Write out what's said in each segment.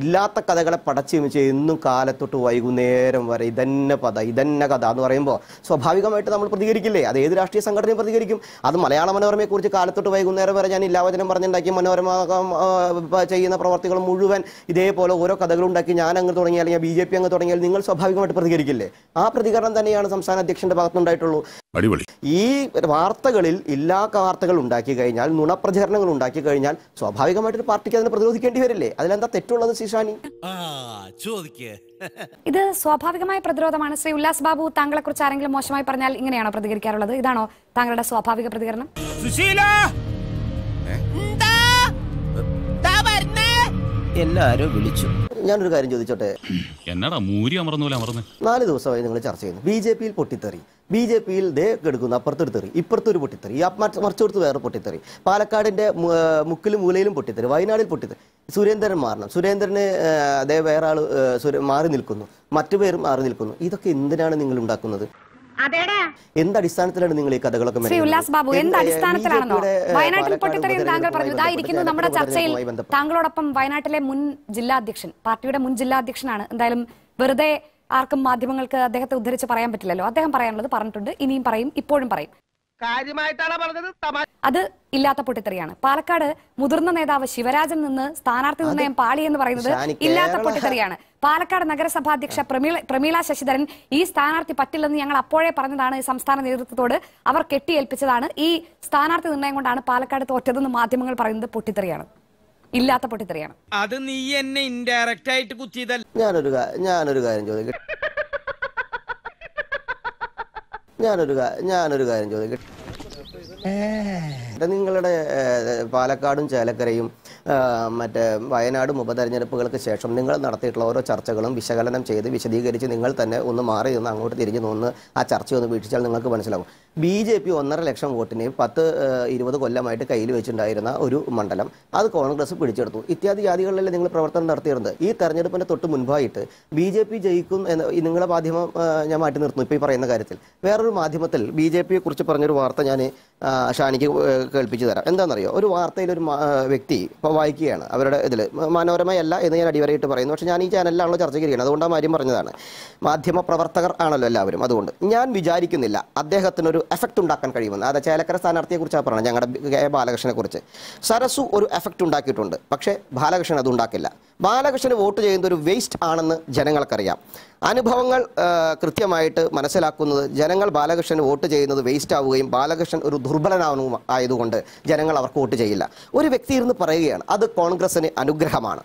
ഇല്ലാത്ത കഥകളെ പടച്ചു പടച്ചിമിച്ച് എന്നും കാലത്തൊട്ട് വൈകുന്നേരം വരെ ഇതന്നെ പദ ഇതന്നെ കഥ എന്ന് പറയുമ്പോൾ സ്വാഭാവികമായിട്ട് നമ്മൾ പ്രതികരിക്കില്ലേ അത് ഏത് രാഷ്ട്രീയ സംഘടനയും പ്രതികരിക്കും അത് മലയാള മനോരമയെക്കുറിച്ച് കാലത്തൊട്ട് വൈകുന്നേരം വരെ ഞാൻ ഇല്ലാവചനം പറഞ്ഞുണ്ടാക്കി മനോരമ ചെയ്യുന്ന പ്രവർത്തികൾ മുഴുവൻ ഇതേപോലെ ഓരോ കഥകളുണ്ടാക്കി ഞാൻ അങ്ങ് തുടങ്ങി ഞാൻ ബി ജെ പി അങ്ങ് തുടങ്ങിയാൽ നിങ്ങൾ സ്വാഭാവികമായിട്ട് പ്രതികരിക്കില്ലേ ആ പ്രതികരണം തന്നെയാണ് സംസ്ഥാന അധ്യക്ഷന്റെ ഭാഗത്തുണ്ടായിട്ടുള്ളൂ ഈ വാർത്തകളിൽ ഇല്ലാത്ത വാർത്തകൾ ഉണ്ടാക്കി കഴിഞ്ഞാൽ നുണപ്രചരണങ്ങൾ ഉണ്ടാക്കി കഴിഞ്ഞാൽ സ്വാഭാവികമായിട്ട് പാർട്ടിക്ക് അതിനെ പ്രതിരോധിക്കേണ്ടി വരില്ലേ അതിലെന്താ തെറ്റുള്ളത് ശിശാനി ഇത് സ്വാഭാവികമായ പ്രതിരോധമാണ് ശ്രീ ഉല്ലാസ് ബാബു താങ്കളെ കുറിച്ച് ആരെങ്കിലും മോശമായി പറഞ്ഞാൽ ഇങ്ങനെയാണോ പ്രതികരിക്കാറുള്ളത് ഇതാണോ താങ്കളുടെ സ്വാഭാവിക പ്രതികരണം സുശീല എന്നാരോ വിളിച്ചു ഞാനൊരു കാര്യം ചോദിച്ചോട്ടെ എന്നാടാ മൂരി അമർന്നൂല അമർന്ന് നാല് ദിവസമായി നിങ്ങൾ ചർച്ച ചെയ്യുന്നു ബി ജെ പിയിൽ പൊട്ടിത്തെറി ബി ജെ പിയിൽ ദേ എടുക്കുന്നു അപ്പുറത്തൊരു തെറി ഇപ്പുറത്തൊരു പൊട്ടിത്തെറി മറിച്ചെടുത്ത് വേറെ പൊട്ടിത്തെറി പാലക്കാടിന്റെ മുക്കിലും മൂലയിലും പൊട്ടിത്തെറി വയനാടിൽ പൊട്ടിത്തെറി സുരേന്ദ്രൻ മാറണം സുരേന്ദ്രന് അതേ വേറെ ആൾ മാറി നിൽക്കുന്നു മറ്റു പേരും മാറി നിൽക്കുന്നു ഇതൊക്കെ എന്തിനാണ് നിങ്ങൾ ഉണ്ടാക്കുന്നത് എന്ത് അടിസ്ഥാനത്തിലാണ് നിങ്ങൾ ഈ കഥകളൊക്കെ ശ്രീ ഉല്ലാസ് ബാബു എന്ത് അടിസ്ഥാനത്തിലാണെന്നോ വയനാട്ടിൽ പൊട്ടിത്തെറിയും താങ്കൾ പറഞ്ഞു ഇതായിരിക്കുന്നു നമ്മുടെ ചർച്ചയിൽ താങ്കളോടൊപ്പം വയനാട്ടിലെ മുൻ ജില്ലാ ജില്ലാധ്യക്ഷൻ പാർട്ടിയുടെ മുൻ ജില്ലാ ജില്ലാധ്യക്ഷനാണ് എന്തായാലും വെറുതെ ആർക്കും മാധ്യമങ്ങൾക്ക് അദ്ദേഹത്തെ ഉദ്ധരിച്ച് പറയാൻ പറ്റില്ലല്ലോ അദ്ദേഹം പറയാനുള്ളത് പറഞ്ഞിട്ടുണ്ട് ഇനിയും പറയും ഇപ്പോഴും പറയും കാര്യമായിട്ടാണ് പറഞ്ഞത് അത് ഇല്ലാത്ത പൊട്ടിത്തെറിയാണ് പാലക്കാട് മുതിർന്ന നേതാവ് ശിവരാജൻ നിന്ന് സ്ഥാനാർത്ഥി നിർണയം പാളി എന്ന് പറയുന്നത് ഇല്ലാത്ത പൊട്ടിത്തെറിയാണ് പാലക്കാട് നഗരസഭാ അധ്യക്ഷ പ്രമീള ശശിധരൻ ഈ സ്ഥാനാർത്ഥി പറ്റില്ലെന്ന് ഞങ്ങൾ അപ്പോഴേ പറഞ്ഞതാണ് സംസ്ഥാന നേതൃത്വത്തോട് അവർ കെട്ടിയേൽപ്പിച്ചതാണ് ഈ സ്ഥാനാർത്ഥി നിർണയം കൊണ്ടാണ് പാലക്കാട് തോറ്റതെന്ന് മാധ്യമങ്ങൾ പറയുന്നത് പൊട്ടിത്തെറിയാണ് ഇല്ലാത്ത പൊട്ടിത്തെറിയാണ് അത് നീ എന്നെ ഇൻഡയറക്റ്റ് ആയിട്ട് കുത്തിയതല്ല ഞാനൊരു ഞാനൊരു കാര്യം ചോദിക്കട്ടെ ഞാനൊരു ഞാനൊരു കാര്യം ചോദിക്കട്ടെ നിങ്ങളുടെ പാലക്കാടും ചേലക്കരയും മറ്റേ വയനാട് ഉപതെരഞ്ഞെടുപ്പുകൾക്ക് ശേഷം നിങ്ങൾ നടത്തിയിട്ടുള്ള ഓരോ ചർച്ചകളും വിശകലനം ചെയ്ത് വിശദീകരിച്ച് നിങ്ങൾ തന്നെ ഒന്ന് മാറി നിന്ന് അങ്ങോട്ട് തിരിഞ്ഞു നിന്ന് ആ ചർച്ച ഒന്ന് വീക്ഷിച്ചാൽ നിങ്ങൾക്ക് മനസ്സിലാവും ബി ജെ പി ഒന്നര ലക്ഷം വോട്ടിനെയും പത്ത് ഇരുപത് കൊല്ലമായിട്ട് കയ്യിൽ വെച്ചിട്ടുണ്ടായിരുന്ന ഒരു മണ്ഡലം അത് കോൺഗ്രസ് പിടിച്ചെടുത്തു ഇത്യാദി ജാതികളിലല്ലേ നിങ്ങൾ പ്രവർത്തനം നടത്തിയിരുന്നത് ഈ തെരഞ്ഞെടുപ്പിന്റെ തൊട്ട് മുൻപായിട്ട് ബി ജെ പി ജയിക്കും എന്ന് നിങ്ങളെ മാധ്യമം ഞാൻ മാറ്റി നിർത്തുന്നു ഇപ്പോൾ ഈ പറയുന്ന കാര്യത്തിൽ വേറൊരു മാധ്യമത്തിൽ ബി ജെ പിയെ കുറിച്ച് പറഞ്ഞൊരു വാർത്ത ഞാൻ ഷാനിക്ക് കേൾപ്പിച്ചു തരാം എന്താണെന്നറിയോ ഒരു വാർത്തയിൽ ഒരു വ്യക്തി ഇപ്പോൾ വായിക്കുകയാണ് അവരുടെ ഇതിൽ മനോരമയല്ല എന്ന് ഞാൻ അടിവരയിട്ട് പറയുന്നു പക്ഷേ ഞാൻ ഈ ചാനലിലാണല്ലോ ചർച്ച ഇരിക്കുന്നത് അതുകൊണ്ട് ആ കാര്യം പറഞ്ഞതാണ് മാധ്യമ പ്രവർത്തകർ ആണല്ലോ എല്ലാവരും അതുകൊണ്ട് ഞാൻ വിചാരിക്കുന്നില്ല അദ്ദേഹത്തിനൊരു എഫക്റ്റ് ഉണ്ടാക്കാൻ കഴിയുമെന്ന് അത് ചേലക്കര സ്ഥാനാർത്ഥിയെക്കുറിച്ചാണ് പറയുന്നത് ഞങ്ങളുടെ കെ ബാലകൃഷ്ണനെക്കുറിച്ച് സരസു ഒരു എഫക്റ്റ് ഉണ്ടാക്കിയിട്ടുണ്ട് പക്ഷേ ബാലകൃഷ്ണൻ അത് ഉണ്ടാക്കില്ല ബാലകൃഷ്ണന് വോട്ട് ചെയ്യുന്ന ഒരു വേസ്റ്റ് ആണെന്ന് ജനങ്ങൾക്കറിയാം അനുഭവങ്ങൾ കൃത്യമായിട്ട് മനസ്സിലാക്കുന്നത് ജനങ്ങൾ ബാലകൃഷ്ണന് വോട്ട് ചെയ്യുന്നത് വേസ്റ്റ് ആവുകയും ബാലകൃഷ്ണൻ ഒരു ദുർബലനാവുന്നു ആയതുകൊണ്ട് ജനങ്ങൾ അവർക്ക് വോട്ട് ചെയ്യില്ല ഒരു വ്യക്തി ഇരുന്ന് പറയുകയാണ് അത് കോൺഗ്രസിന് അനുഗ്രഹമാണ്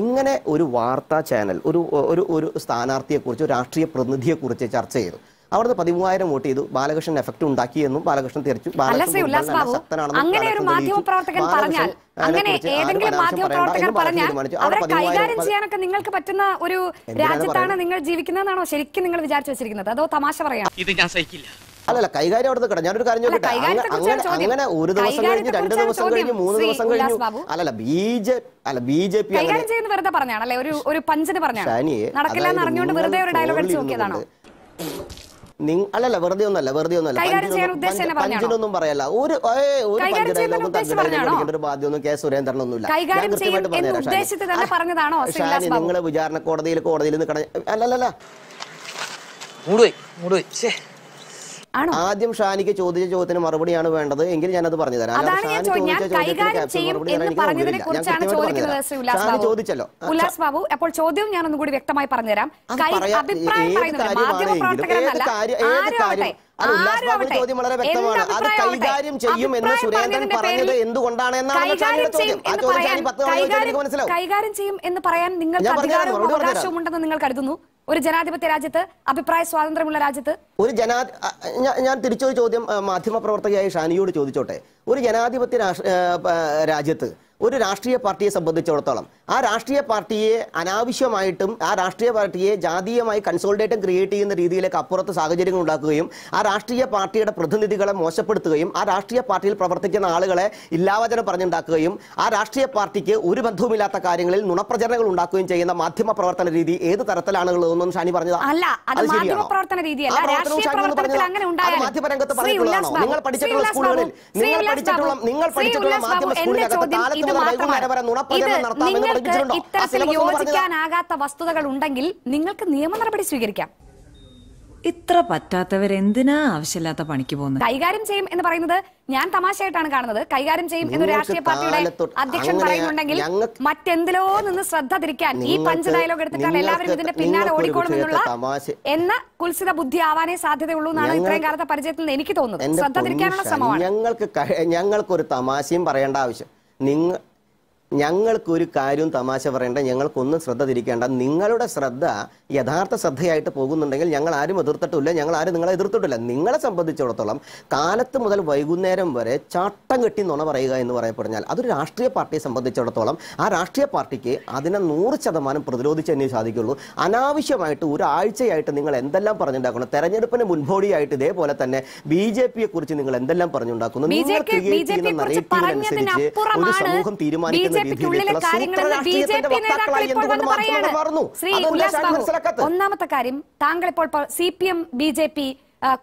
ഇങ്ങനെ ഒരു വാർത്താ ചാനൽ ഒരു ഒരു ഒരു സ്ഥാനാർത്ഥിയെക്കുറിച്ച് ഒരു രാഷ്ട്രീയ പ്രതിനിധിയെക്കുറിച്ച് ചർച്ച ചെയ്തു അവിടുന്ന് പതിമൂവായിരം വോട്ട് ചെയ്തു ബാലകൃഷ്ണൻ എഫക്ട് ഉണ്ടാക്കിയെന്നും ബാലകൃഷ്ണൻ തിരിച്ചു ബാലകൃഷ്ണൻ ഇത് ഞാൻ സഹിക്കില്ല അല്ലല്ല കൈകാര്യം അവിടെ കിട ഞാനൊരു കാര്യം ചോദിക്കട്ടെ അങ്ങനെ അങ്ങനെ ഒരു ദിവസം കഴിഞ്ഞ് രണ്ട് ദിവസം കഴിഞ്ഞ് മൂന്ന് ദിവസം കഴിഞ്ഞു അല്ലല്ല ബി ജെ അല്ല ബി ജെ പി വെറുതെ പറഞ്ഞാണല്ലേ ഒരു ഒരു വെറുതെ ഒരു ഡയലോഗ് നോക്കിയതാണോ അല്ലല്ല വെറുതെ ഒന്നല്ല വെറുതെ ഒന്നല്ല പഞ്ചിനൊന്നും പറയല്ല ഒരു ഒരു ബാധ്യമൊന്നും കെ സുരേന്ദ്രനൊന്നുമില്ല ഞാൻ കൃത്യമായിട്ട് വിചാരണ കോടതിയിൽ കോടതിയിൽ നിൽക്കണം അല്ലല്ലല്ല മൂടുപോയി ആദ്യം ഷാനിക്ക് ചോദിച്ച ചോദ്യത്തിന് മറുപടിയാണ് വേണ്ടത് എങ്കിൽ ഞാനത് പറഞ്ഞു തരാം ഷാനി ചോദിച്ചല്ലോ ഉല്ലാസ് ബാബു അപ്പോൾ ചോദ്യം ഞാൻ ഒന്നുകൂടി വ്യക്തമായി പറഞ്ഞുതരാം ചോദ്യം വളരെ വ്യക്തമാണ് അത് കൈകാര്യം ചെയ്യും എന്ന് എന്നാണ് കൈകാര്യം ചെയ്യും എന്ന് പറയാൻ നിങ്ങൾക്ക് അധികാരവും ഉണ്ടെന്ന് നിങ്ങൾ കരുതുന്നു ഒരു ജനാധിപത്യ രാജ്യത്ത് അഭിപ്രായ സ്വാതന്ത്ര്യമുള്ള രാജ്യത്ത് ഒരു ജനാ ഞാൻ തിരിച്ചൊരു ചോദ്യം പ്രവർത്തകയായി ഷാനിയോട് ചോദിച്ചോട്ടെ ഒരു ജനാധിപത്യ രാജ്യത്ത് ഒരു രാഷ്ട്രീയ പാർട്ടിയെ സംബന്ധിച്ചിടത്തോളം ആ രാഷ്ട്രീയ പാർട്ടിയെ അനാവശ്യമായിട്ടും ആ രാഷ്ട്രീയ പാർട്ടിയെ ജാതീയമായി കൺസോൾട്ടേറ്റും ക്രിയേറ്റ് ചെയ്യുന്ന രീതിയിലേക്ക് അപ്പുറത്ത് സാഹചര്യങ്ങൾ ഉണ്ടാക്കുകയും ആ രാഷ്ട്രീയ പാർട്ടിയുടെ പ്രതിനിധികളെ മോശപ്പെടുത്തുകയും ആ രാഷ്ട്രീയ പാർട്ടിയിൽ പ്രവർത്തിക്കുന്ന ആളുകളെ ഇല്ലാവചനം പറഞ്ഞുണ്ടാക്കുകയും ആ രാഷ്ട്രീയ പാർട്ടിക്ക് ഒരു ബന്ധവുമില്ലാത്ത കാര്യങ്ങളിൽ നുണപ്രചരണങ്ങൾ ഉണ്ടാക്കുകയും ചെയ്യുന്ന മാധ്യമ പ്രവർത്തന രീതി ഏത് തരത്തിലാണുള്ളതെന്നും ഷാനി പറഞ്ഞത് അല്ല അത് രീതിയല്ല രാഷ്ട്രീയ പ്രവർത്തനത്തിൽ അങ്ങനെ ഉണ്ടായാൽ മാധ്യമരംഗത്ത് പറഞ്ഞിട്ടുള്ളതാണോ നിങ്ങൾ പഠിച്ചിട്ടുള്ള സ്കൂളുകളിൽ നിങ്ങൾ പഠിച്ചിട്ടുള്ള നിങ്ങൾ പഠിച്ചിട്ടുള്ള മാധ്യമ സ്കൂളിനകത്ത് കാലത്ത് ഇത്തരത്തിൽ വസ്തുതകൾ ഉണ്ടെങ്കിൽ നിങ്ങൾക്ക് നിയമ നടപടി സ്വീകരിക്കാം ഇത്ര പറ്റാത്തവരെന്തിനാ ആവശ്യമില്ലാത്ത പണിക്ക് പോകുന്നത് കൈകാര്യം ചെയ്യും എന്ന് പറയുന്നത് ഞാൻ തമാശയായിട്ടാണ് കാണുന്നത് കൈകാര്യം ചെയ്യും എന്ന് രാഷ്ട്രീയ പാർട്ടിയുടെ അധ്യക്ഷൻ പറയുന്നുണ്ടെങ്കിൽ മറ്റെന്തിലോ നിന്ന് ശ്രദ്ധ തിരിക്കാൻ ഈ പഞ്ച് ഡയലോഗ് എടുത്തിട്ടാൽ എല്ലാവരും ഇതിന്റെ പിന്നാലെ ഓടിക്കോളും എന്നുള്ള എന്ന കുൽസിത ബുദ്ധി ആവാനേ സാധ്യതയുള്ളൂ എന്നാണ് ഇത്രയും കാലത്തെ പരിചയത്തിൽ നിന്ന് എനിക്ക് തോന്നുന്നത് ശ്രദ്ധ തിരിക്കാനുള്ള ശ്രമമാണ് ഞങ്ങൾക്ക് ഞങ്ങൾക്കൊരു തമാശയും പറയേണ്ട ആവശ്യം നിങ്ങൾ ഞങ്ങൾക്കൊരു കാര്യവും തമാശ പറയേണ്ട ഞങ്ങൾക്കൊന്നും ശ്രദ്ധ തിരിക്കേണ്ട നിങ്ങളുടെ ശ്രദ്ധ യഥാർത്ഥ ശ്രദ്ധയായിട്ട് പോകുന്നുണ്ടെങ്കിൽ ഞങ്ങൾ ആരും എതിർത്തിട്ടില്ല ഞങ്ങൾ ആരും നിങ്ങളെ എതിർത്തിട്ടില്ല നിങ്ങളെ സംബന്ധിച്ചിടത്തോളം കാലത്ത് മുതൽ വൈകുന്നേരം വരെ ചട്ടം കെട്ടി നുണ പറയുക എന്ന് പറയപ്പെടുന്നാൽ അതൊരു രാഷ്ട്രീയ പാർട്ടിയെ സംബന്ധിച്ചിടത്തോളം ആ രാഷ്ട്രീയ പാർട്ടിക്ക് അതിനെ നൂറ് ശതമാനം പ്രതിരോധിച്ചെന്നേ സാധിക്കുള്ളൂ അനാവശ്യമായിട്ട് ഒരാഴ്ചയായിട്ട് നിങ്ങൾ എന്തെല്ലാം പറഞ്ഞുണ്ടാക്കുന്നു തെരഞ്ഞെടുപ്പിന് മുൻപോടിയായിട്ട് ഇതേപോലെ തന്നെ ബി ജെ പിയെ കുറിച്ച് നിങ്ങൾ എന്തെല്ലാം പറഞ്ഞുണ്ടാക്കുന്നു നിങ്ങൾ ക്രിയേറ്റ് ചെയ്യുന്ന നറേറ്റീവിനനുസരിച്ച് ഒരു സമൂഹം തീരുമാനിക്കുന്ന ഒന്നാമത്തെ കാര്യം താങ്കൾ ഇപ്പോൾ C P M B J P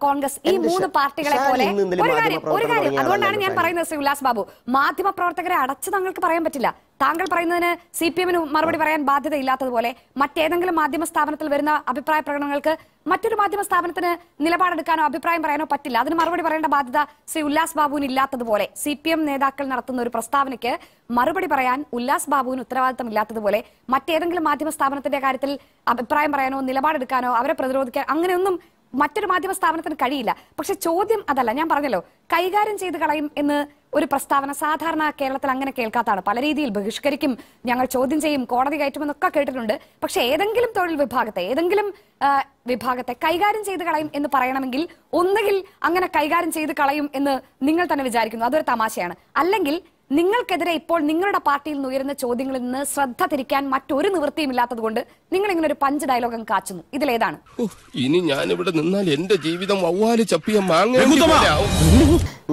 Congress ഈ മൂന്ന് പാർട്ടികളെ പോലെ ഒരു കാര്യം ഒരു കാര്യം അതുകൊണ്ടാണ് ഞാൻ പറയുന്നത് ശ്രീ ഉല്ലാസ് ബാബു മാധ്യമ പ്രവർത്തകരെ അടച്ച് താങ്കൾക്ക് പറയാൻ പറ്റില്ല താങ്കൾ പറയുന്നതിന് സി പി എമ്മിന് മറുപടി പറയാൻ ഇല്ലാത്തതുപോലെ മറ്റേതെങ്കിലും മാധ്യമ സ്ഥാപനത്തിൽ വരുന്ന അഭിപ്രായ പ്രകടനങ്ങൾക്ക് മറ്റൊരു മാധ്യമ സ്ഥാപനത്തിന് നിലപാടെടുക്കാനോ അഭിപ്രായം പറയാനോ പറ്റില്ല അതിന് മറുപടി പറയേണ്ട ബാധ്യത ശ്രീ ഉല്ലാസ് ബാബുവിന് ഇല്ലാത്തതുപോലെ സി പി എം നേതാക്കൾ നടത്തുന്ന ഒരു പ്രസ്താവനയ്ക്ക് മറുപടി പറയാൻ ഉല്ലാസ് ബാബുവിന് ഉത്തരവാദിത്തം ഇല്ലാത്തതുപോലെ മറ്റേതെങ്കിലും മാധ്യമ സ്ഥാപനത്തിന്റെ കാര്യത്തിൽ അഭിപ്രായം പറയാനോ നിലപാടെടുക്കാനോ അവരെ പ്രതിരോധിക്കാൻ അങ്ങനെയൊന്നും മറ്റൊരു മാധ്യമ സ്ഥാപനത്തിന് കഴിയില്ല പക്ഷെ ചോദ്യം അതല്ല ഞാൻ പറഞ്ഞല്ലോ കൈകാര്യം ചെയ്ത് കളയും എന്ന് ഒരു പ്രസ്താവന സാധാരണ കേരളത്തിൽ അങ്ങനെ കേൾക്കാത്താണ് പല രീതിയിൽ ബഹിഷ്കരിക്കും ഞങ്ങൾ ചോദ്യം ചെയ്യും കോടതി ഒക്കെ കേട്ടിട്ടുണ്ട് പക്ഷെ ഏതെങ്കിലും തൊഴിൽ വിഭാഗത്തെ ഏതെങ്കിലും വിഭാഗത്തെ കൈകാര്യം ചെയ്ത് കളയും എന്ന് പറയണമെങ്കിൽ ഒന്നുകിൽ അങ്ങനെ കൈകാര്യം ചെയ്ത് കളയും എന്ന് നിങ്ങൾ തന്നെ വിചാരിക്കുന്നു അതൊരു തമാശയാണ് അല്ലെങ്കിൽ നിങ്ങൾക്കെതിരെ ഇപ്പോൾ നിങ്ങളുടെ പാർട്ടിയിൽ നിന്ന് ഉയരുന്ന ചോദ്യങ്ങളിൽ നിന്ന് ശ്രദ്ധ തിരിക്കാൻ മറ്റൊരു നിവൃത്തിയും ഇല്ലാത്തത് കൊണ്ട് നിങ്ങൾ ഇങ്ങനെ ഒരു പഞ്ച് ഡയലോഗ് അങ്ങ് കാച്ചുന്നു ഇതിലേതാണ് ഇനി ഞാൻ ഇവിടെ നിന്നാൽ എന്റെ ജീവിതം വവ്വാല് ചപ്പിയ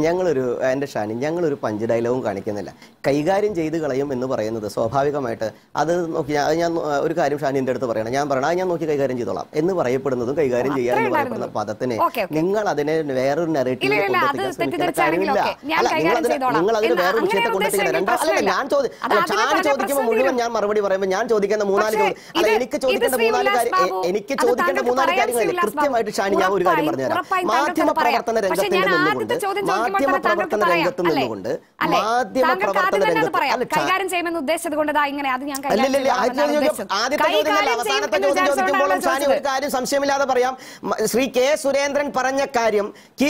ഞങ്ങളൊരു എന്റെ ഷാനി ഞങ്ങളൊരു പഞ്ച് ഡയലോഗും കാണിക്കുന്നില്ല കൈകാര്യം ചെയ്ത് കളയും എന്ന് പറയുന്നത് സ്വാഭാവികമായിട്ട് അത് നോക്കി ഞാൻ ഒരു കാര്യം ഷാനി എന്റെ അടുത്ത് പറയണം ഞാൻ പറയണം ഞാൻ നോക്കി കൈകാര്യം ചെയ്തോളാം എന്ന് പറയപ്പെടുന്നതും കൈകാര്യം ചെയ്യാൻ എന്ന് പറയപ്പെടുന്ന പദത്തിനെ നിങ്ങൾ അതിനെ വേറൊരു നെറേറ്റീവ് നിങ്ങൾ അതിനെ വേറൊരു വിഷയത്തെ ഞാൻ ചോദിക്കുമ്പോൾ മുഴുവൻ ഞാൻ മറുപടി പറയുമ്പോൾ ഞാൻ ചോദിക്കുന്ന മൂന്നാല് ചോദ്യം എനിക്ക് ചോദിക്കേണ്ട മൂന്നാല് എനിക്ക് ചോദിക്കേണ്ട മൂന്നാല് കാര്യങ്ങളില്ല കൃത്യമായിട്ട് ഷാൻ ഞാൻ ഒരു കാര്യം പറഞ്ഞുതരാം മാധ്യമ പ്രവർത്തന രംഗത്ത് നിന്നുകൊണ്ട് മാധ്യമ പ്രവർത്തന രംഗത്ത് നിന്നുകൊണ്ട് മാധ്യമ പ്രവർത്തന കൈകാര്യം ഇങ്ങനെ അത് ഞാൻ ആദ്യത്തെ ചോദ്യം അവസാനത്തെ ചോദ്യം ചോദിക്കുമ്പോൾ ഒരു കാര്യം സംശയമില്ലാതെ പറയാം ശ്രീ കെ സുരേന്ദ്രൻ പറഞ്ഞ കാര്യം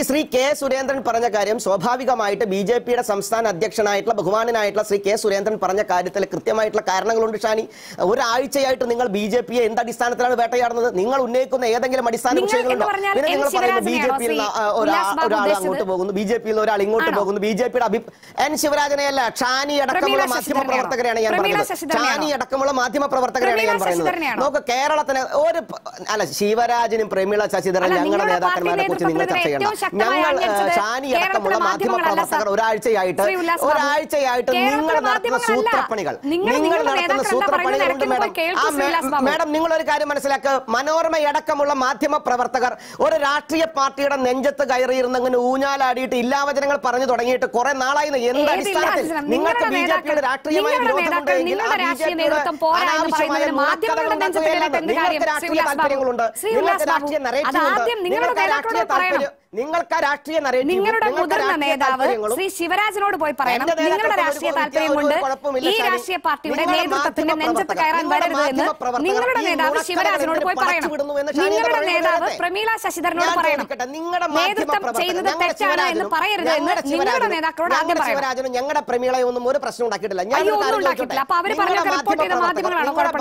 ശ്രീ കെ സുരേന്ദ്രൻ പറഞ്ഞ കാര്യം സ്വാഭാവികമായിട്ട് ബി ജെ പിയുടെ സംസ്ഥാന അധ്യക്ഷനായിട്ട് ആയിട്ടുള്ള ബഹുമാനനായിട്ടുള്ള ശ്രീ കെ സുരേന്ദ്രൻ പറഞ്ഞ കാര്യത്തിൽ കൃത്യമായിട്ടുള്ള കാരണങ്ങളുണ്ട് ഷാനി ഒരാഴ്ചയായിട്ട് നിങ്ങൾ ബി ജെ പിയെ എന്ത് അടിസ്ഥാനത്തിലാണ് വേട്ടയാടുന്നത് നിങ്ങൾ ഉന്നയിക്കുന്ന ഏതെങ്കിലും അടിസ്ഥാന വിഷയങ്ങളുണ്ടോ പിന്നെ നിങ്ങൾ പറയുന്നത് ബി ജെ പിയിൽ ഒരാൾ അങ്ങോട്ട് പോകുന്നു ബി ജെ പിയിൽ ഒരാൾ ഇങ്ങോട്ട് പോകുന്നു ബി ജെ പിയുടെ എൻ ശിവരാജനെയല്ല ഷാനി അടക്കമുള്ള മാധ്യമ പ്രവർത്തകരെയാണ് ഞാൻ പറയുന്നത് ഷാനി അടക്കമുള്ള മാധ്യമ പ്രവർത്തകരെയാണ് ഞാൻ പറയുന്നത് നോക്ക് കേരളത്തിന് ഒരു അല്ല ശിവരാജനും പ്രമീള ശശിധരൻ ഞങ്ങളുടെ നേതാക്കന്മാരെ കുറിച്ച് നിങ്ങൾ ചർച്ച ചെയ്യണം ഞങ്ങൾ ഷാനി അടക്കമുള്ള മാധ്യമ പ്രവർത്തകർ ഒരാഴ്ചയായിട്ട് ഒരാഴ്ച ഒരാഴ്ചയായിട്ട് നിങ്ങൾ നടത്തുന്ന സൂത്രപ്പണികൾ നിങ്ങൾ നടത്തുന്ന സൂത്രപ്പണികൾ മാഡം നിങ്ങൾ ഒരു കാര്യം മനസ്സിലാക്കുക മനോരമയടക്കമുള്ള മാധ്യമ പ്രവർത്തകർ ഒരു രാഷ്ട്രീയ പാർട്ടിയുടെ നെഞ്ചത്ത് കയറിയിരുന്ന് അങ്ങനെ ഊഞ്ഞാലാടിയിട്ട് ഇല്ലാവചനങ്ങൾ പറഞ്ഞു തുടങ്ങിയിട്ട് കുറെ നാളായി എന്ത് അടിസ്ഥാനത്തിൽ നിങ്ങൾക്ക് ബി ജെ പിയുടെ രാഷ്ട്രീയമായ വിരോധമുണ്ടെങ്കിൽ നിങ്ങൾക്ക് രാഷ്ട്രീയ താല്പര്യങ്ങളുണ്ട് നിങ്ങൾക്ക് രാഷ്ട്രീയ നരേറ്റീവ് നിങ്ങൾക്ക് രാഷ്ട്രീയ താല്പര്യം നിങ്ങൾക്ക് രാഷ്ട്രീയ നിങ്ങളുടെ മുതിർന്ന നേതാവ് ശ്രീ ശിവരാജനോട് പോയി പറയണം നിങ്ങളുടെ രാഷ്ട്രീയ താല്പര്യം കൊണ്ട് ഈ രാഷ്ട്രീയ പാർട്ടിയുടെ നേതൃത്വത്തിന്റെ നെഞ്ചത്ത് കയറാൻ വരരുത് എന്ന് നിങ്ങളുടെ നേതാവ് ശിവരാജനോട് പോയി പറയണം നിങ്ങളുടെ നേതാവ് പ്രമീള ശശിധരനോട് പറയണം നേതൃത്വം ചെയ്യുന്നത് തെറ്റാണ് എന്ന് പറയരുത് എന്ന് നിങ്ങളുടെ നേതാക്കളോട് ആദ്യം ശിവരാജനും ഞങ്ങളുടെ പ്രമീളയും ഒന്നും ഒരു പ്രശ്നം ഉണ്ടാക്കിയിട്ടില്ല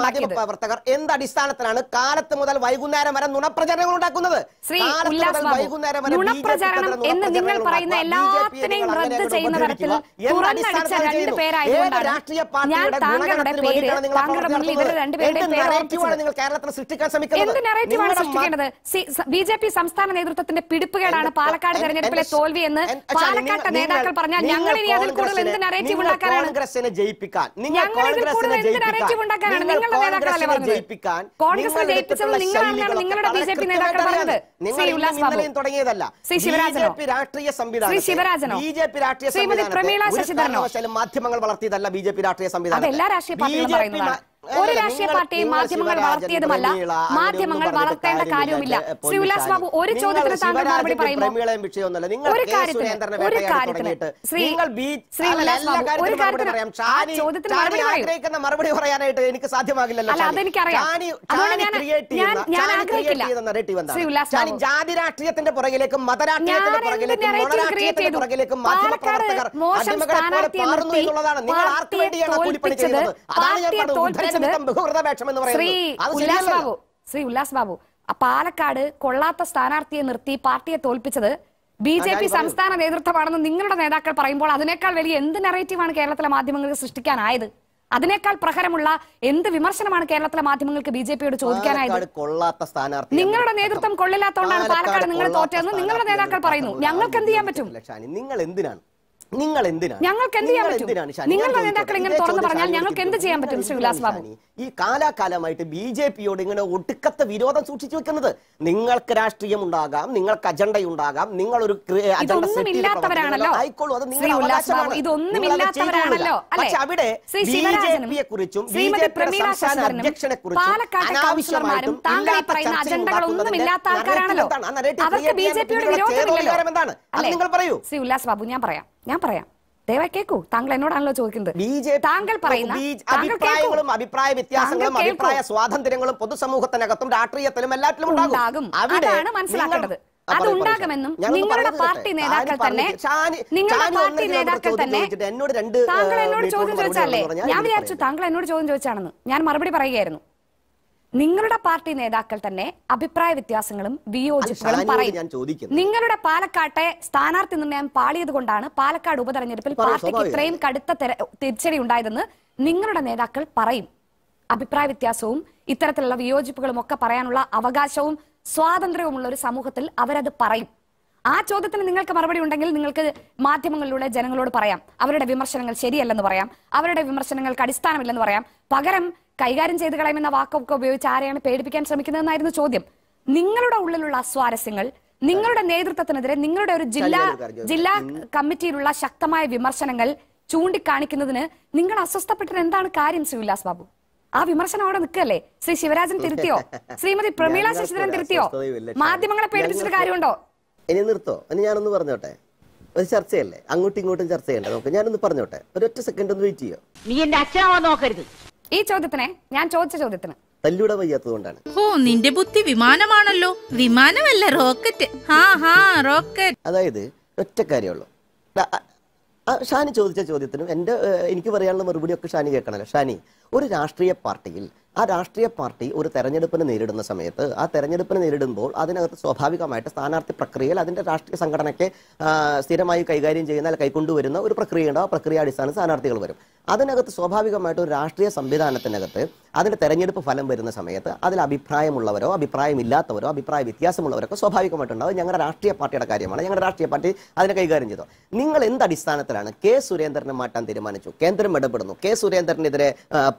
മാധ്യമ പ്രവർത്തകർ എന്ത് അടിസ്ഥാനത്തിലാണ് കാലത്ത് മുതൽ വൈകുന്നേരം വരെ നുണപ്രചരണങ്ങൾ ഉണ്ടാക്കുന്നത് വൈകുന്നേരം വരെ നുണപ്രചരണം എന്ന് നിങ്ങൾ പറയുന്ന എല്ലാത്തിനെയും റദ്ദ് ചെയ്യുന്ന തരത്തിൽ തുറന്നടിച്ച രണ്ട് പേരായതുകൊണ്ടാണ് ഞാൻ താങ്കളുടെ പേര് താങ്കളുടെ മുന്നിൽ ഇവരുടെ രണ്ടുപേരുടെ എന്ത് നെറേറ്റീവാണ് സൃഷ്ടിക്കേണ്ടത് ബി ജെ പി സംസ്ഥാന നേതൃത്വത്തിന്റെ പിടിപ്പുകേടാണ് പാലക്കാട് തെരഞ്ഞെടുപ്പിലെ തോൽവി എന്ന് പാലക്കാട്ടെ നേതാക്കൾ പറഞ്ഞാൽ ഞങ്ങൾ ഇനി അതിൽ കൂടുതൽ എന്ത് നെറേറ്റീവ് ഉണ്ടാക്കാനാണ് ഞങ്ങൾ ഇതിൽ കൂടുതൽ എന്ത് നെറേറ്റീവ് ഉണ്ടാക്കാനാണ് നിങ്ങളുടെ നേതാക്കളല്ലേ പറഞ്ഞത് കോൺഗ്രസിനെ ജയിപ്പിച്ചത് നിങ്ങളാണെന്നാണ് നിങ്ങളുടെ ബി ജെ പി നേതാക്കൾ പറഞ്ഞത് തുടങ്ങിയതല്ല പറ്റില്ല രാഷ്ട്രീയ സംവിധാനം ബി ജെ പി രാഷ്ട്രീയ മാധ്യമങ്ങൾ വളർത്തിയതല്ല ബി ജെ പി രാഷ്ട്രീയ സംവിധാനം എല്ലാ രാഷ്ട്രീയ ഒരു രാഷ്ട്രീയ പാർട്ടിയും മാധ്യമങ്ങൾ വളർത്തിയതുമല്ല മാധ്യമങ്ങൾ വളർത്തേണ്ട കാര്യവുമില്ല ശ്രീ ഉല്ലാസ് ബാബു ഒരു ചോദ്യത്തിന് താങ്കൾ മറുപടി പറയുമോ ഒരു കാര്യത്തിന് ഒരു കാര്യത്തിന് ശ്രീ ശ്രീ ഉല്ലാസ് ബാബു ഒരു കാര്യത്തിന് ആ ചോദ്യത്തിന് മറുപടി മറുപടി പറയാനായിട്ട് എനിക്ക് സാധ്യമാകില്ലല്ലോ അല്ല അതെനിക്കറിയാം ഞാൻ ആഗ്രഹിക്കില്ല ശ്രീ ഉല്ലാസ് ബാബു ജാതി രാഷ്ട്രീയത്തിന്റെ പുറകിലേക്കും മതരാഷ്ട്രീയത്തിന്റെ പുറകിലേക്കും മതരാഷ്ട്രീയത്തിന്റെ പുറകിലേക്കും മാധ്യമപ്രവർത്തകർ അടിമകളെ പോലെ പാറുന്നു എന്നുള്ളതാണ് നിങ്ങൾ ആർക്ക് വേണ്ടിയാണ് കൂലിപ്പണി ചെയ്യുന്നത് അതാണ് ഞാൻ പറഞ്ഞു ശ്രീ ഉല്ലാസ് ബാബു ശ്രീ ബാബു പാലക്കാട് കൊള്ളാത്ത സ്ഥാനാർത്ഥിയെ നിർത്തി പാർട്ടിയെ തോൽപ്പിച്ചത് ബി ജെ പി സംസ്ഥാന നേതൃത്വമാണെന്ന് നിങ്ങളുടെ നേതാക്കൾ പറയുമ്പോൾ അതിനേക്കാൾ വലിയ എന്ത് നെറേറ്റീവാണ് കേരളത്തിലെ മാധ്യമങ്ങൾക്ക് സൃഷ്ടിക്കാനായത് അതിനേക്കാൾ പ്രഹരമുള്ള എന്ത് വിമർശനമാണ് കേരളത്തിലെ മാധ്യമങ്ങൾക്ക് ബി ജെ പിയോട് ചോദിക്കാനായത് നിങ്ങളുടെ നേതൃത്വം കൊള്ളില്ലാത്തതുകൊണ്ടാണ് പാലക്കാട് നിങ്ങൾ തോറ്റതെന്ന് നിങ്ങളുടെ നേതാക്കൾ പറയുന്നു ഞങ്ങൾക്ക് എന്ത് ചെയ്യാൻ പറ്റും നിങ്ങൾ എന്തിനാണ് നിങ്ങൾ എന്തിനാണ് ഞങ്ങൾക്ക് എന്ത് ചെയ്യാൻ പറ്റും നിങ്ങൾ ഇങ്ങനെ തുറന്നു പറഞ്ഞാൽ ഞങ്ങൾക്ക് എന്ത് ചെയ്യാൻ പറ്റും ശ്രീ ബാബു ഈ കാലാകാലമായിട്ട് ബി ജെ പിയോട് ഇങ്ങനെ ഒടുക്കത്തെ വിരോധം സൂക്ഷിച്ചു വെക്കുന്നത് നിങ്ങൾക്ക് രാഷ്ട്രീയം ഉണ്ടാകാം നിങ്ങൾക്ക് അജണ്ട ഉണ്ടാകാം നിങ്ങൾ ഒരു ആയിക്കോളൂ അത് നിങ്ങൾ പക്ഷെ അവിടെ അധ്യക്ഷനെ കുറിച്ചും നിങ്ങൾ പറയൂ ശ്രീ ഉല്ലാസ് ബാബു ഞാൻ പറയാം ഞാൻ പറയാം ദയവായി കേൾക്കൂ താങ്കൾ എന്നോടാണല്ലോ ചോദിക്കുന്നത് താങ്കൾ പറയുന്ന അഭിപ്രായ വ്യത്യാസങ്ങളും അഭിപ്രായ സ്വാതന്ത്ര്യങ്ങളും പൊതുസമൂഹത്തിനകത്തും രാഷ്ട്രീയത്തിലും എല്ലാത്തിലും ഉണ്ടാകും അതാണ് മനസ്സിലാക്കേണ്ടത് അത് ഉണ്ടാകുമെന്നും നിങ്ങളുടെ പാർട്ടി നേതാക്കൾ തന്നെ നിങ്ങളുടെ പാർട്ടി നേതാക്കൾ തന്നെ താങ്കൾ എന്നോട് ചോദ്യം ചോദിച്ചാലേ ഞാൻ വിചാരിച്ചു താങ്കൾ എന്നോട് ചോദ്യം ചോദിച്ചാണെന്ന് ഞാൻ മറുപടി പറയുകയായിരുന്നു നിങ്ങളുടെ പാർട്ടി നേതാക്കൾ തന്നെ അഭിപ്രായ വ്യത്യാസങ്ങളും വിയോജിപ്പുകളും പറയും നിങ്ങളുടെ പാലക്കാട്ടെ സ്ഥാനാർത്ഥി നിർണയം പാളിയത് കൊണ്ടാണ് പാലക്കാട് ഉപതെരഞ്ഞെടുപ്പിൽ പാർട്ടിക്ക് ഇത്രയും കടുത്ത തിരിച്ചടി ഉണ്ടായതെന്ന് നിങ്ങളുടെ നേതാക്കൾ പറയും അഭിപ്രായ വ്യത്യാസവും ഇത്തരത്തിലുള്ള വിയോജിപ്പുകളും ഒക്കെ പറയാനുള്ള അവകാശവും സ്വാതന്ത്ര്യവുമുള്ള ഒരു സമൂഹത്തിൽ അവരത് പറയും ആ ചോദ്യത്തിന് നിങ്ങൾക്ക് മറുപടി ഉണ്ടെങ്കിൽ നിങ്ങൾക്ക് മാധ്യമങ്ങളിലൂടെ ജനങ്ങളോട് പറയാം അവരുടെ വിമർശനങ്ങൾ ശരിയല്ലെന്ന് പറയാം അവരുടെ വിമർശനങ്ങൾക്ക് അടിസ്ഥാനമില്ലെന്ന് പറയാം പകരം കൈകാര്യം ചെയ്ത് കളയുമെന്ന വാക്കൊക്കെ ഉപയോഗിച്ച് ആരെയാണ് പേടിപ്പിക്കാൻ ശ്രമിക്കുന്നതെന്നായിരുന്നു ചോദ്യം നിങ്ങളുടെ ഉള്ളിലുള്ള അസ്വാരസ്യങ്ങൾ നിങ്ങളുടെ നേതൃത്വത്തിനെതിരെ നിങ്ങളുടെ ഒരു ജില്ലാ ജില്ലാ കമ്മിറ്റിയിലുള്ള ശക്തമായ വിമർശനങ്ങൾ ചൂണ്ടിക്കാണിക്കുന്നതിന് നിങ്ങൾ അസ്വസ്ഥപ്പെട്ടത് എന്താണ് കാര്യം ശ്രീവിലാസ് ബാബു ആ വിമർശനം അവിടെ നിൽക്കല്ലേ ശ്രീ ശിവരാജൻ തിരുത്തിയോ ശ്രീമതി പ്രമീള ശശിധരൻ തിരുത്തിയോ മാധ്യമങ്ങളെ പേടിപ്പിച്ചിട്ട് കാര്യമുണ്ടോ ഇനി നിർത്തോ ഇനി ഞാനൊന്ന് പറഞ്ഞോട്ടെ ഒരു ചർച്ചയല്ലേ അങ്ങോട്ടും ഇങ്ങോട്ടും ചർച്ച ചെയ്യണ്ട നമുക്ക് ഞാനൊന്ന് പറഞ്ഞോട്ടെ ഒരൊറ്റ സെക്കൻഡ് ഒന്ന് വെയിറ്റ് ചെയ്യോ നീ എന്റെ അച്ഛനാവാൻ നോക്കരുത് ഈ ചോദ്യത്തിനെ ഞാൻ ചോദിച്ച ചോദ്യത്തിന് വയ്യാത്തത് കൊണ്ടാണ് ഓ നിന്റെ ബുദ്ധി വിമാനമാണല്ലോ വിമാനമല്ല റോക്കറ്റ് ഹാ ഹാ റോക്കറ്റ് അതായത് ഒറ്റ കാര്യമുള്ളൂ ഷാനി ചോദിച്ച ചോദ്യത്തിനും എൻ്റെ എനിക്ക് പറയാനുള്ള മറുപടി ഒക്കെ ഷാനി കേൾക്കണല്ലോ ഷാനി ഒരു രാഷ്ട്രീയ പാർട്ടിയിൽ ആ രാഷ്ട്രീയ പാർട്ടി ഒരു തെരഞ്ഞെടുപ്പിനെ നേരിടുന്ന സമയത്ത് ആ തെരഞ്ഞെടുപ്പിനെ നേരിടുമ്പോൾ അതിനകത്ത് സ്വാഭാവികമായിട്ട് സ്ഥാനാർത്ഥി പ്രക്രിയയിൽ അതിൻ്റെ രാഷ്ട്രീയ സംഘടനയ്ക്ക് സ്ഥിരമായി കൈകാര്യം ചെയ്യുന്ന അല്ലെങ്കിൽ കൈക്കൊണ്ടുവരുന്ന ഒരു പ്രക്രിയയുണ്ട് ആ പ്രക്രിയ അടിസ്ഥാന സ്ഥാനാർത്ഥികൾ വരും അതിനകത്ത് സ്വാഭാവികമായിട്ട് ഒരു രാഷ്ട്രീയ സംവിധാനത്തിനകത്ത് അതിൻ്റെ തെരഞ്ഞെടുപ്പ് ഫലം വരുന്ന സമയത്ത് അതിൽ അഭിപ്രായമുള്ളവരോ അഭിപ്രായമില്ലാത്തവരോ അഭിപ്രായ വ്യത്യാസമുള്ളവരൊക്കെ സ്വാഭാവികമായിട്ടുണ്ടാവും ഞങ്ങളുടെ രാഷ്ട്രീയ പാർട്ടിയുടെ കാര്യമാണ് ഞങ്ങളുടെ രാഷ്ട്രീയ പാർട്ടി അതിനെ കൈകാര്യം ചെയ്തോ നിങ്ങൾ എന്ത് അടിസ്ഥാനത്തിലാണ് കെ സുരേന്ദ്രനെ മാറ്റാൻ തീരുമാനിച്ചു കേന്ദ്രം ഇടപെടുന്നു കെ സുരേന്ദ്രനെതിരെ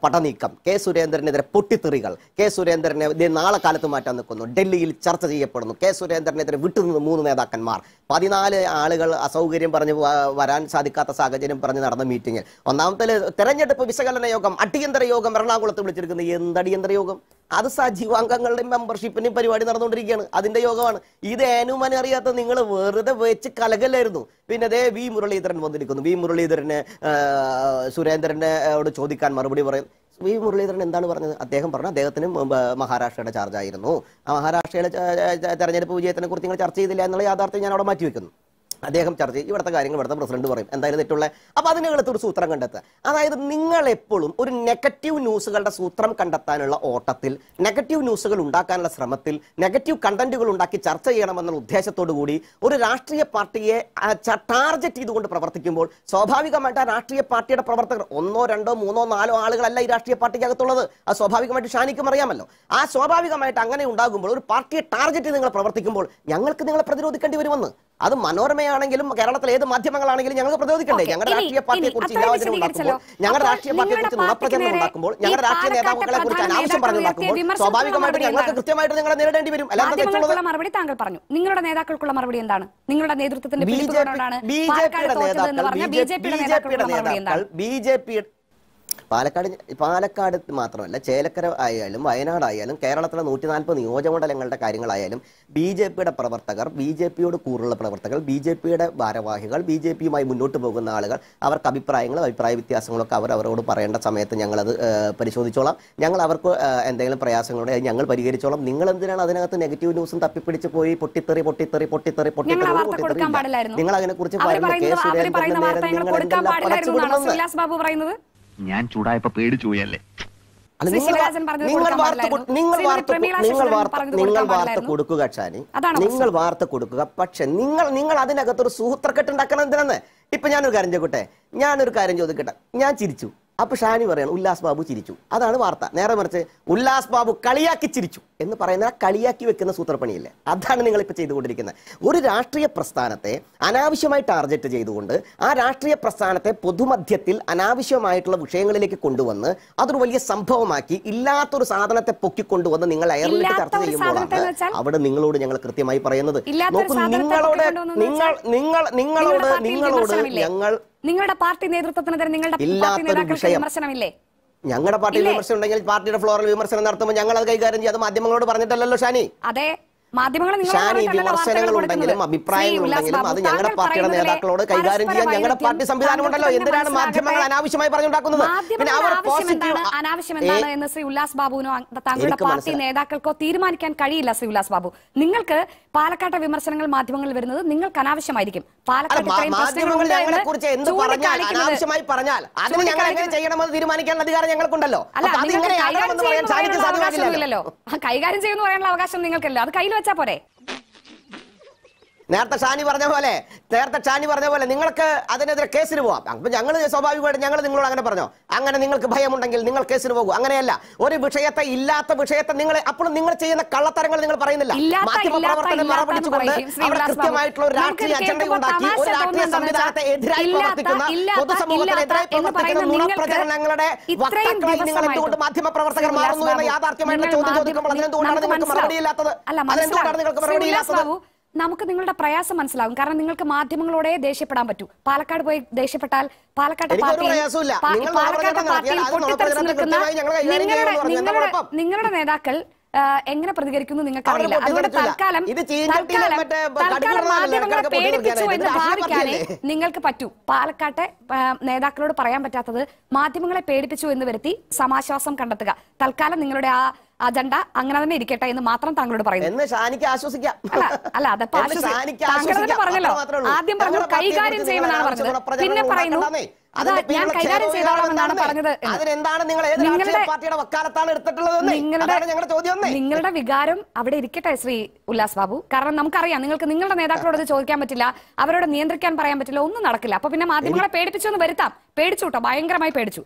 പടനീക്കം കെ സുരേന്ദ്രനെതിരെ പൊട്ടിത്തെറികൾ കെ സുരേന്ദ്രനെ നാളെ കാലത്ത് മാറ്റാൻ നിൽക്കുന്നു ഡൽഹിയിൽ ചർച്ച ചെയ്യപ്പെടുന്നു കെ സുരേന്ദ്രനെതിരെ വിട്ടുനിന്ന് മൂന്ന് നേതാക്കന്മാർ പതിനാല് ആളുകൾ അസൗകര്യം പറഞ്ഞ് വരാൻ സാധിക്കാത്ത സാഹചര്യം പറഞ്ഞ് നടന്ന മീറ്റിങ്ങിൽ ഒന്നാമത്തെ തെരഞ്ഞെടുപ്പ് വിശകലന യോഗം അടിയന്തര യോഗം എറണാകുളത്ത് വിളിച്ചിരിക്കുന്നത് എന്ത് അടിയന്തര യോഗം അത് സജീവാംഗങ്ങളുടെയും മെമ്പർഷിപ്പിനും പരിപാടി നടന്നുകൊണ്ടിരിക്കുകയാണ് അതിന്റെ യോഗമാണ് ഇത് ഏനുമാനെ അറിയാത്ത നിങ്ങൾ വെറുതെ വെച്ച് കലകല്ലായിരുന്നു പിന്നെ അതേ വി മുരളീധരൻ വന്നിരിക്കുന്നു വി മുരളീധരന് സുരേന്ദ്രനോട് ചോദിക്കാൻ മറുപടി പറയും വി മുരളീധരൻ എന്താണ് പറഞ്ഞത് അദ്ദേഹം പറഞ്ഞു അദ്ദേഹത്തിന് മഹാരാഷ്ട്രയുടെ ആയിരുന്നു ആ മഹാരാഷ്ട്രയിലെ തെരഞ്ഞെടുപ്പ് വിജയത്തിനെ കുറിച്ച് നിങ്ങൾ ചർച്ച ചെയ്തില്ല എന്നുള്ള യാഥാർത്ഥ്യം ഞാൻ അവിടെ മാറ്റിവെക്കുന്നു അദ്ദേഹം ചർച്ച ചെയ്യും ഇവിടുത്തെ കാര്യങ്ങൾ ഇവിടുത്തെ പ്രസിഡന്റ് പറയും എന്തായാലും തെറ്റുള്ള അപ്പോൾ അതിനകത്ത് ഒരു സൂത്രം കണ്ടെത്തുക അതായത് നിങ്ങൾ എപ്പോഴും ഒരു നെഗറ്റീവ് ന്യൂസുകളുടെ സൂത്രം കണ്ടെത്താനുള്ള ഓട്ടത്തിൽ നെഗറ്റീവ് ന്യൂസുകൾ ഉണ്ടാക്കാനുള്ള ശ്രമത്തിൽ നെഗറ്റീവ് കണ്ടന്റുകൾ ഉണ്ടാക്കി ചർച്ച ചെയ്യണമെന്നുള്ള ഉദ്ദേശത്തോടു കൂടി ഒരു രാഷ്ട്രീയ പാർട്ടിയെ ടാർഗറ്റ് ചെയ്തുകൊണ്ട് പ്രവർത്തിക്കുമ്പോൾ സ്വാഭാവികമായിട്ട് ആ രാഷ്ട്രീയ പാർട്ടിയുടെ പ്രവർത്തകർ ഒന്നോ രണ്ടോ മൂന്നോ നാലോ ആളുകളല്ല ഈ രാഷ്ട്രീയ പാർട്ടിക്കകത്തുള്ളത് അത് സ്വാഭാവികമായിട്ട് ഷാനിക്കും അറിയാമല്ലോ ആ സ്വാഭാവികമായിട്ട് അങ്ങനെ ഉണ്ടാകുമ്പോൾ ഒരു പാർട്ടിയെ ടാർഗറ്റ് നിങ്ങൾ പ്രവർത്തിക്കുമ്പോൾ ഞങ്ങൾക്ക് നിങ്ങളെ പ്രതിരോധിക്കേണ്ടി വരുമെന്ന് അത് മനോരമയാണെങ്കിലും കേരളത്തിലെ ഏത് മാധ്യമങ്ങളാണെങ്കിലും ഞങ്ങൾ പ്രതിരോധിക്കണ്ടേ ഞങ്ങളുടെ രാഷ്ട്രീയ പാർട്ടിയെ കുറിച്ച് ഇല്ലാവചനം ഉണ്ടാക്കുമ്പോൾ ഞങ്ങളുടെ രാഷ്ട്രീയ പാർട്ടിയെ കുറിച്ച് നുണപ്രചരണം ഉണ്ടാക്കുമ്പോൾ ഞങ്ങളുടെ രാഷ്ട്രീയ നേതാക്കളെ കുറിച്ച് അനാവശ്യം പറഞ്ഞുണ്ടാക്കുമ്പോൾ സ്വാഭാവികമായിട്ട് ഞങ്ങൾക്ക് കൃത്യമായിട്ട് നിങ്ങളെ നേരിടേണ്ടി വരും അല്ലാതെ മറുപടി താങ്കൾ പറഞ്ഞു നിങ്ങളുടെ നേതാക്കൾക്കുള്ള മറുപടി എന്താണ് നിങ്ങളുടെ നേതൃത്വത്തിന്റെ ബി ജെ പിയുടെ നേതാക്കൾ ബി ജെ പിയുടെ നേതാക്കൾ B J P Palakkad Palakkad മാത്രമല്ല ചേലക്കര ആയാലും വയനാടായാലും കേരളത്തിലെ നൂറ്റി നാൽപ്പത് മണ്ഡലങ്ങളുടെ കാര്യങ്ങളായാലും ബി ജെ പിയുടെ പ്രവർത്തകർ ബി ജെ പിയോട് കൂറുള്ള പ്രവർത്തകർ ബി ജെ പിയുടെ ഭാരവാഹികൾ ബി ജെ പിയുമായി മുന്നോട്ട് പോകുന്ന ആളുകൾ അവർക്ക് അഭിപ്രായങ്ങളും അഭിപ്രായ വ്യത്യാസങ്ങളൊക്കെ അവർ അവരോട് പറയേണ്ട സമയത്ത് ഞങ്ങളത് പരിശോധിച്ചോളാം ഞങ്ങൾ അവർക്ക് എന്തെങ്കിലും പ്രയാസങ്ങളുണ്ടെങ്കിൽ ഞങ്ങൾ പരിഹരിച്ചോളാം നിങ്ങൾ എന്തിനാണ് അതിനകത്ത് നെഗറ്റീവ് ന്യൂസും തപ്പിപ്പിടിച്ച് പോയി പൊട്ടിത്തെറി പൊട്ടിത്തെറി പൊട്ടിത്തെറി പൊട്ടിത്തെറി പൊട്ടിത്തെറി നിങ്ങൾ അതിനെക്കുറിച്ച് കുറിച്ച് പറയുന്നത് കെ സുരേന്ദ്രന്റെ നേരം നിങ്ങൾ എന്തെല്ലാം ഞാൻ ചൂടായപ്പോ പേടിച്ചു പോയല്ലേ നിങ്ങൾ വാർത്ത നിങ്ങൾ വാർത്ത നിങ്ങൾ വാർത്ത നിങ്ങൾ വാർത്ത കൊടുക്കുക ഷാനി നിങ്ങൾ വാർത്ത കൊടുക്കുക പക്ഷെ നിങ്ങൾ നിങ്ങൾ അതിനകത്തൊരു സൂത്രക്കെട്ട് ഉണ്ടാക്കണം എന്തിനാന്ന് ഇപ്പൊ ഞാനൊരു കാര്യം ചോദിക്കട്ടെ ഞാനൊരു കാര്യം ചോദിക്കട്ടെ ഞാൻ ചിരിച്ചു അപ്പൊ ഷാനി പറയണം ഉല്ലാസ് ബാബു ചിരിച്ചു അതാണ് വാർത്ത നേരെ മറിച്ച് ഉല്ലാസ് ബാബു കളിയാക്കി ചിരിച്ചു എന്ന് പറയുന്ന കളിയാക്കി വെക്കുന്ന സൂത്രപ്പണിയില്ലേ അതാണ് നിങ്ങൾ ഇപ്പൊ ചെയ്തുകൊണ്ടിരിക്കുന്നത് ഒരു രാഷ്ട്രീയ പ്രസ്ഥാനത്തെ അനാവശ്യമായി ടാർഗറ്റ് ചെയ്തുകൊണ്ട് ആ രാഷ്ട്രീയ പ്രസ്ഥാനത്തെ പൊതുമധ്യത്തിൽ അനാവശ്യമായിട്ടുള്ള വിഷയങ്ങളിലേക്ക് കൊണ്ടുവന്ന് അതൊരു വലിയ സംഭവമാക്കി ഇല്ലാത്തൊരു സാധനത്തെ പൊക്കിക്കൊണ്ടുവന്ന് നിങ്ങൾ അയർലേക്ക് ചർച്ച ചെയ്യുമ്പോഴാണ് അവിടെ നിങ്ങളോട് ഞങ്ങൾ കൃത്യമായി പറയുന്നത് നോക്കൂ നിങ്ങളോട് നിങ്ങൾ നിങ്ങൾ നിങ്ങളോട് നിങ്ങളോട് ഞങ്ങൾ നിങ്ങളുടെ പാർട്ടി നേതൃത്വത്തിനെതിരെ നിങ്ങളുടെ വിമർശനമില്ലേ ഞങ്ങളുടെ പാർട്ടിയിൽ വിമർശനം ഉണ്ടെങ്കിൽ പാർട്ടിയുടെ ഫ്ലോറിൽ വിമർശനം നടത്തുമ്പോൾ ഞങ്ങൾ അത് കൈകാര്യം ചെയ്യും അത് മാധ്യമങ്ങളോട് പറഞ്ഞിട്ടല്ലല്ലോ ഷാനി അതെ ഷാനി വിമർശനങ്ങൾ ഉണ്ടെങ്കിലും അഭിപ്രായങ്ങൾ ഉണ്ടെങ്കിലും അത് ഞങ്ങളുടെ പാർട്ടിയുടെ നേതാക്കളോട് കൈകാര്യം ചെയ്യാൻ ഞങ്ങളുടെ പാർട്ടി സംവിധാനം ഉണ്ടല്ലോ എന്തിനാണ് മാധ്യമങ്ങൾ അനാവശ്യമായി പറഞ്ഞുണ്ടാക്കുന്നത് പിന്നെ അവർ അനാവശ്യമെന്താണ് എന്ന് ശ്രീ ഉല്ലാസ് ബാബുവിനോ താങ്കളുടെ പാർട്ടി നേതാക്കൾക്കോ തീരുമാനിക്കാൻ കഴിയില്ല ശ്രീ ഉല്ലാസ് ബാബു നിങ്ങൾക്ക് പാലക്കാട്ടെ വിമർശനങ്ങൾ മാധ്യമങ്ങളിൽ വരുന്നത് നിങ്ങൾക്ക് അനാവശ്യമായിരിക്കും പാലക്കാട് കൈകാര്യം ചെയ്യുന്ന പറയാനുള്ള അവകാശം നിങ്ങൾക്കല്ലോ അത് കയ്യിൽ ahí. നേരത്തെ ഷാനി പറഞ്ഞ പോലെ നേരത്തെ ഷാനി പറഞ്ഞ പോലെ നിങ്ങൾക്ക് അതിനെതിരെ കേസിന് പോവാം അപ്പം ഞങ്ങൾ സ്വാഭാവികമായിട്ട് ഞങ്ങൾ നിങ്ങളോട് അങ്ങനെ പറഞ്ഞോ അങ്ങനെ നിങ്ങൾക്ക് ഭയമുണ്ടെങ്കിൽ നിങ്ങൾ കേസിന് പോകും അങ്ങനെയല്ല ഒരു വിഷയത്തെ ഇല്ലാത്ത വിഷയത്തെ നിങ്ങൾ അപ്പോഴും നിങ്ങൾ ചെയ്യുന്ന കള്ളത്തരങ്ങൾ നിങ്ങൾ പറയുന്നില്ല മാധ്യമ മാധ്യമപ്രവർത്തനം മറപിടിച്ചുകൊണ്ട് അവിടെ കൃത്യമായിട്ടുള്ള ഒരു രാഷ്ട്രീയ അജണ്ട ഉണ്ടാക്കി ഒരു രാഷ്ട്രീയ സംവിധാനത്തെ എതിരായി പ്രവർത്തിക്കുന്ന എതിരായി പ്രവർത്തിക്കുന്ന നുണപ്രചരണങ്ങളുടെ വക്താക്കളായി നിങ്ങൾ എന്തുകൊണ്ട് മാധ്യമപ്രവർത്തകർ മാറുന്നു എന്ന യാഥാർത്ഥ്യമായിട്ടുള്ള ചോദ്യം ചോദിക്കുമ്പോൾ അതിനെന്തുകൊണ്ടാണ് നിങ്ങൾക്ക് മറുപടിയില്ലാത്തത് അതെന്തുകൊണ്ടാണ് നിങ്ങൾക്ക് മറുപടിയില്ലാത്തത് നമുക്ക് നിങ്ങളുടെ പ്രയാസം മനസ്സിലാകും കാരണം നിങ്ങൾക്ക് മാധ്യമങ്ങളോടെ ദേഷ്യപ്പെടാൻ പറ്റൂ പാലക്കാട് പോയി ദേഷ്യപ്പെട്ടാൽ പാലക്കാട് പാർട്ടിയിൽ പാലക്കാട് പാർട്ടിയിൽ പൊട്ടിത്തെറിച്ച് നിൽക്കുന്ന നിങ്ങളുടെ നിങ്ങളുടെ നിങ്ങളുടെ നേതാക്കൾ എങ്ങനെ പ്രതികരിക്കുന്നു നിങ്ങൾക്ക് അറിയില്ല അതുകൊണ്ട് തൽക്കാലം തൽക്കാലം തൽക്കാലം മാധ്യമങ്ങളെ പേടിപ്പിച്ചു എന്ന് ഭാവിക്കാനേ നിങ്ങൾക്ക് പറ്റൂ പാലക്കാട്ടെ നേതാക്കളോട് പറയാൻ പറ്റാത്തത് മാധ്യമങ്ങളെ പേടിപ്പിച്ചു എന്ന് വരുത്തി സമാശ്വാസം കണ്ടെത്തുക തൽക്കാലം നിങ്ങളുടെ ആ അജണ്ട അങ്ങനെ തന്നെ ഇരിക്കട്ടെ എന്ന് മാത്രം താങ്കളോട് പറയുന്നു അല്ല അതപ്പോ പറഞ്ഞല്ലോ ആദ്യം പറഞ്ഞു കൈകാര്യം ചെയ്യുമെന്നാണ് പറഞ്ഞത് പിന്നെ പറയുന്നു ഞാൻ കൈകാര്യം പറഞ്ഞത് നിങ്ങൾ പാർട്ടിയുടെ വക്കാലത്താണ് നിങ്ങളുടെ ഞങ്ങളുടെ ചോദ്യം നിങ്ങളുടെ വികാരം അവിടെ ഇരിക്കട്ടെ ശ്രീ ഉല്ലാസ് ബാബു കാരണം നമുക്കറിയാം നിങ്ങൾക്ക് നിങ്ങളുടെ നേതാക്കളോട് ചോദിക്കാൻ പറ്റില്ല അവരോട് നിയന്ത്രിക്കാൻ പറയാൻ പറ്റില്ല ഒന്നും നടക്കില്ല അപ്പൊ പിന്നെ മാധ്യമങ്ങളെ പേടിപ്പിച്ചു എന്ന് വരുത്താം പേടിച്ചു കേട്ടോ ഭയങ്കരമായി പേടിച്ചു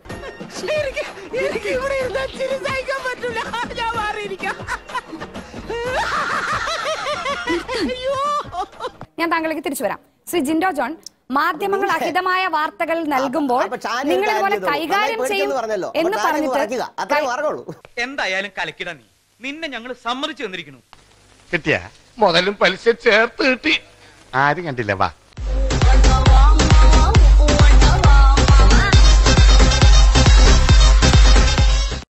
ഞാൻ താങ്കളിലേക്ക് തിരിച്ചു വരാം ശ്രീ ജിൻഡോ ജോൺ മാധ്യമങ്ങൾ അഹിതമായ വാർത്തകൾ നൽകുമ്പോൾ നിങ്ങൾ ഇതുപോലെ കൈകാര്യം ചെയ്യും എന്ന് പറഞ്ഞിട്ട് എന്തായാലും കലക്കിട നീ നിന്നെ ഞങ്ങൾ സമ്മതിച്ചു തന്നിരിക്കുന്നു കിട്ടിയ മുതലും പലിശ ചേർത്ത് കിട്ടി ആരും കണ്ടില്ല വാ